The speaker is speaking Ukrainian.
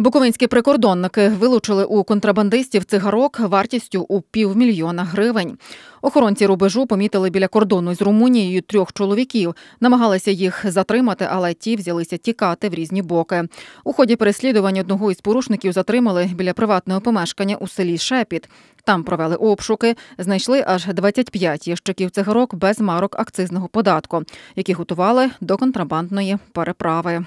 Буковинські прикордонники вилучили у контрабандистів цигарок вартістю у півмільйона гривень. Охоронці рубежу помітили біля кордону з Румунією трьох чоловіків, намагалися їх затримати, але ті взялися тікати в різні боки. У ході переслідувань одного із порушників затримали біля приватного помешкання у селі Шепіт. Там провели обшуки, знайшли аж 25 ящиків цигарок без марок акцизного податку, які готували до контрабандної переправи.